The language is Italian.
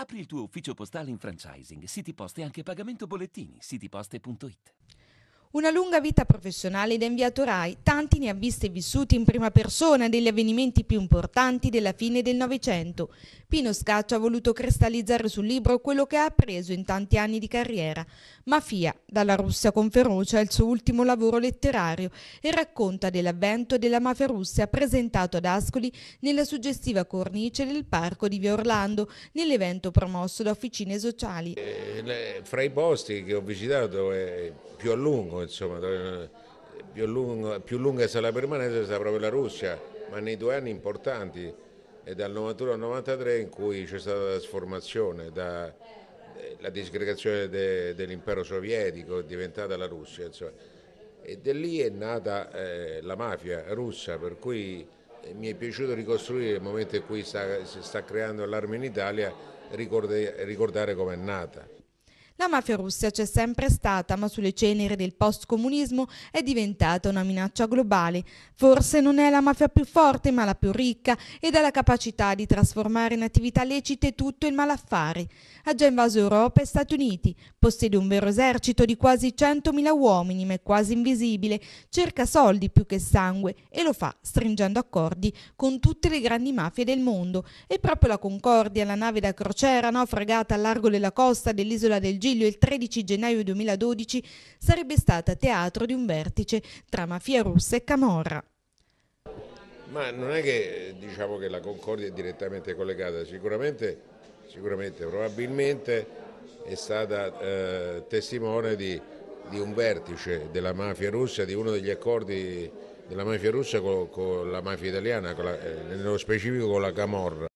Apri il tuo ufficio postale in franchising, siti poste e anche pagamento bollettini, sitiposte.it. Una lunga vita professionale da inviato Rai, tanti ne ha visti e vissuti in prima persona degli avvenimenti più importanti della fine del Novecento. Pino Scaccio ha voluto cristallizzare sul libro quello che ha appreso in tanti anni di carriera. Mafia, dalla Russia con ferocia, è il suo ultimo lavoro letterario e racconta dell'avvento della mafia russa presentato ad Ascoli nella suggestiva cornice del parco di Via Orlando nell'evento promosso da Officine Sociali. Eh, fra i posti che ho visitato è più a lungo insomma, più, lungo, più lunga è stata la permanenza è stata proprio la Russia, ma nei due anni importanti, è dal 91 al 93 in cui c'è stata la trasformazione, da, eh, la disgregazione de, dell'impero sovietico è diventata la Russia, insomma. E da lì è nata eh, la mafia russa, per cui eh, mi è piaciuto ricostruire il momento in cui sta, si sta creando l'Arma in Italia, ricordare, ricordare com'è nata. La mafia russa c'è sempre stata, ma sulle ceneri del post-comunismo è diventata una minaccia globale. Forse non è la mafia più forte, ma la più ricca ed ha la capacità di trasformare in attività lecite tutto il malaffare. Ha già invaso Europa e Stati Uniti, possiede un vero esercito di quasi 100.000 uomini, ma è quasi invisibile, cerca soldi più che sangue e lo fa stringendo accordi con tutte le grandi mafie del mondo. E proprio la Concordia, la nave da crociera naufragata al largo della costa dell'isola del Giro, Giglio il 13 gennaio 2012 sarebbe stata teatro di un vertice tra mafia russa e Camorra. Ma non è che diciamo che la Concordia è direttamente collegata, sicuramente, sicuramente probabilmente è stata eh, testimone di, di, un vertice della mafia russa, di uno degli accordi della mafia russa con, con la mafia italiana, la, eh, nello specifico con la Camorra.